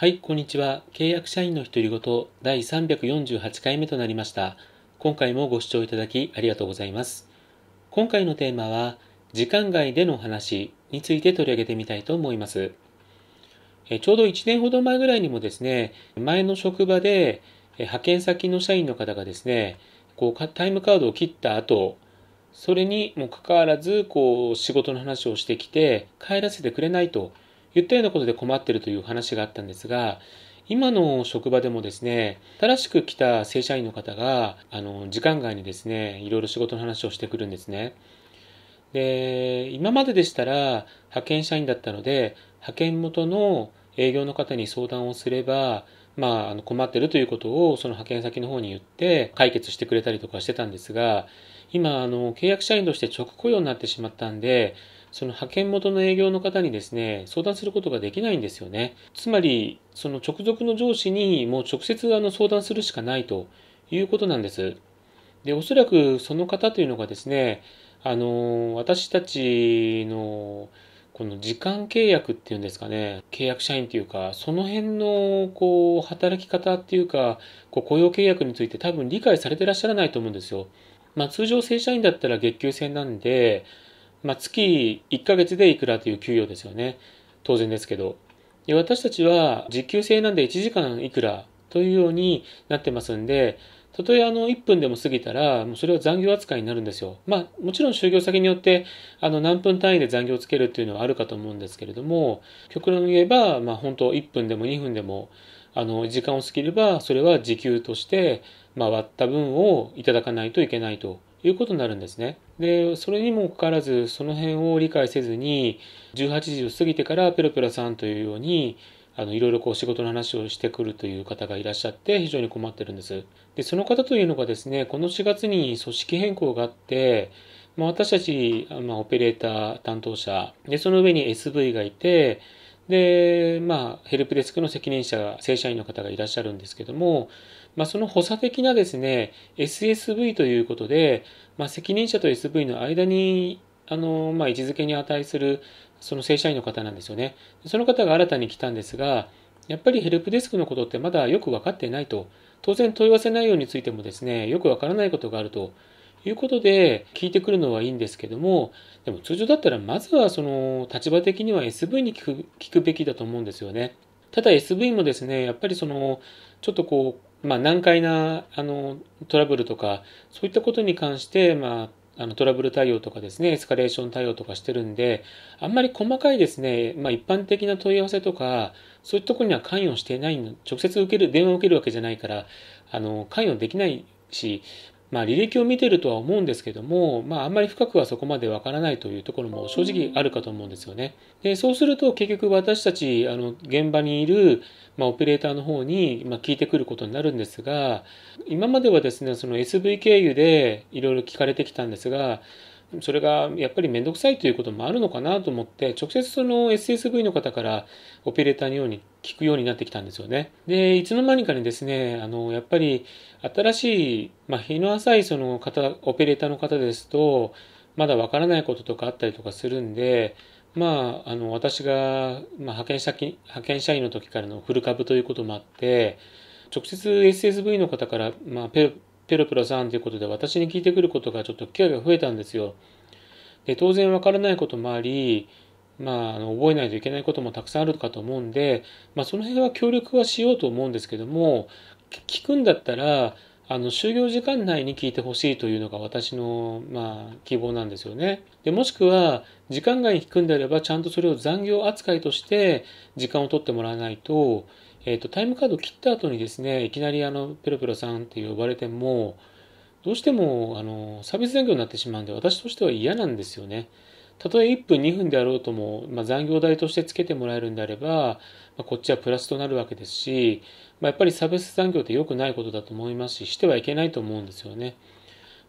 はい、こんにちは。契約社員の独り言第348回目となりました。今回もご視聴いただきありがとうございます。今回のテーマは、時間外での話について取り上げてみたいと思います。えちょうど1年ほど前ぐらいにもですね、前の職場で派遣先の社員の方がですね、こうタイムカードを切った後、それにもかかわらずこう仕事の話をしてきて帰らせてくれないと言ったようなことで困ってるという話があったんですが、今の職場でもですね、新しく来た正社員の方が、あの、時間外にですね、いろいろ仕事の話をしてくるんですね。で、今まででしたら、派遣社員だったので、派遣元の営業の方に相談をすれば、まあ、困ってるということをその派遣先の方に言って解決してくれたりとかしてたんですが、今、あの、契約社員として直雇用になってしまったんで、その派遣元の営業の方にですね、相談することができないんですよね。つまり、その直属の上司にもう直接あの相談するしかないということなんです。で、おそらくその方というのがですね、あの、私たちのこの時間契約っていうんですかね、契約社員というか、その辺のこう働き方っていうか、こう雇用契約について多分理解されてらっしゃらないと思うんですよ。まあ、通常正社員だったら月給制なんで、まあ、月1ヶ月でいくらという給与ですよね。当然ですけど。私たちは時給制なんで1時間いくらというようになってますんで、たとえあの1分でも過ぎたら、もうそれは残業扱いになるんですよ。まあ、もちろん就業先によって、あの何分単位で残業をつけるっていうのはあるかと思うんですけれども、極論言えば、まあ本当1分でも2分でも、あの時間を過ぎれば、それは時給としてまあ、割った分をいただかないといけないということになるんですね。で、それにもかかわらず、その辺を理解せずに、18時を過ぎてからペロペロさんというように、あの、いろいろこう仕事の話をしてくるという方がいらっしゃって、非常に困ってるんです。で、その方というのがですね、この4月に組織変更があって、まあ、私たち、まあ、オペレーター担当者、で、その上に SV がいて、で、まあ、ヘルプデスクの責任者、正社員の方がいらっしゃるんですけども、まあ、その補佐的なですね、SSV ということで、まあ、責任者と SV の間に、あの、まあ、位置づけに値する、その正社員の方なんですよね。その方が新たに来たんですが、やっぱりヘルプデスクのことってまだよく分かってないと。当然問い合わせ内容についてもですね、よく分からないことがあると。いうことで聞いてくるのはいいんですけども、でも通常だったらまずはその立場的には SV に聞く聞くべきだと思うんですよね。ただ SV もですね、やっぱりそのちょっとこうまあ、難解なあのトラブルとかそういったことに関して、まあ、あのトラブル対応とかですねエスカレーション対応とかしてるんであんまり細かいですね、まあ、一般的な問い合わせとかそういたところには関与していない直接受ける電話を受けるわけじゃないからあの関与できないしまあ、履歴を見てるとは思うんですけども、まあ、あんまり深くはそこまでわからないというところも正直あるかと思うんですよね。でそうすると結局私たちあの現場にいる、まあ、オペレーターの方に、まあ、聞いてくることになるんですが今まではですねその SV 経由でいろいろ聞かれてきたんですがそれがやっぱり面倒くさいということもあるのかなと思って直接その SSV の方からオペレーターのように聞くようになってきたんですよね。で、いつの間にかにですね、あの、やっぱり新しい、まあ、日の浅いその方、オペレーターの方ですと、まだわからないこととかあったりとかするんで、まあ、あの、私が、まあ、派遣社、派遣社員の時からのフル株ということもあって、直接 SSV の方から、まあ、ペロ、ペロペロさんということで私に聞いてくることがちょっと機会が増えたんですよ。で、当然わからないこともあり、まあ、あの覚えないといけないこともたくさんあるかと思うんで、まあ、その辺は協力はしようと思うんですけども聞くんだったらあの就業時間内に聞いてほしいというのが私の、まあ、希望なんですよねでもしくは時間外に聞くんであればちゃんとそれを残業扱いとして時間を取ってもらわないと,、えーと、タイムカード切った後にですねいきなりあのペロペロさんって呼ばれてもどうしてもあのサービス残業になってしまうんで私としては嫌なんですよね。たとえ1分2分であろうとも、まあ、残業代としてつけてもらえるんであれば、まあ、こっちはプラスとなるわけですし、まあ、やっぱり差別残業って良くないことだと思いますししてはいけないと思うんですよね。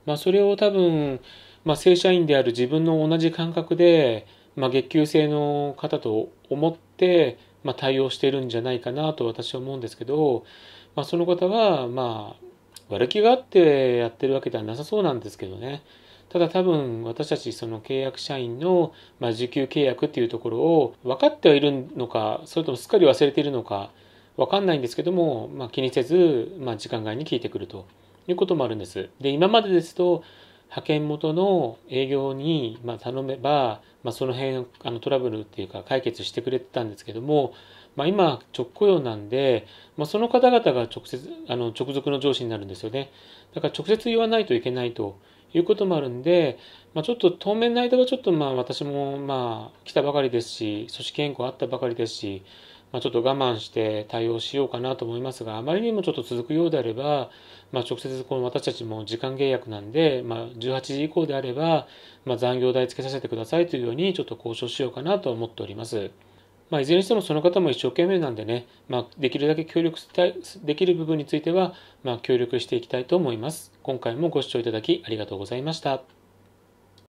まあ、それを多分、まあ、正社員である自分の同じ感覚で、まあ、月給制の方と思って、まあ、対応してるんじゃないかなと私は思うんですけど、まあ、その方はまあ悪気があってやってるわけではなさそうなんですけどね。ただ多分私たちその契約社員の、まあ、受給契約っていうところを分かってはいるのかそれともすっかり忘れているのか分かんないんですけども、まあ、気にせず、まあ、時間外に聞いてくるということもあるんです。で今までですと派遣元の営業にま頼めば、まあ、その辺あのトラブルっていうか解決してくれてたんですけども、まあ、今直雇用なんで、まあ、その方々が直接あの直属の上司になるんですよねだから直接言わないといけないということもあるんで、まあ、ちょっと当面の間はちょっとまあ私もまあ来たばかりですし、組織変更あったばかりですし、まあ、ちょっと我慢して対応しようかなと思いますが、あまりにもちょっと続くようであれば、まあ、直接この私たちも時間契約なんで、まあ、18時以降であれば、まあ、残業代つけさせてくださいというようにちょっと交渉しようかなと思っております。まあ、いずれにしてもその方も一生懸命なんでね、まあ、できるだけ協力したいできる部分については、まあ、協力していきたいと思います。今回もご視聴いただきありがとうございました。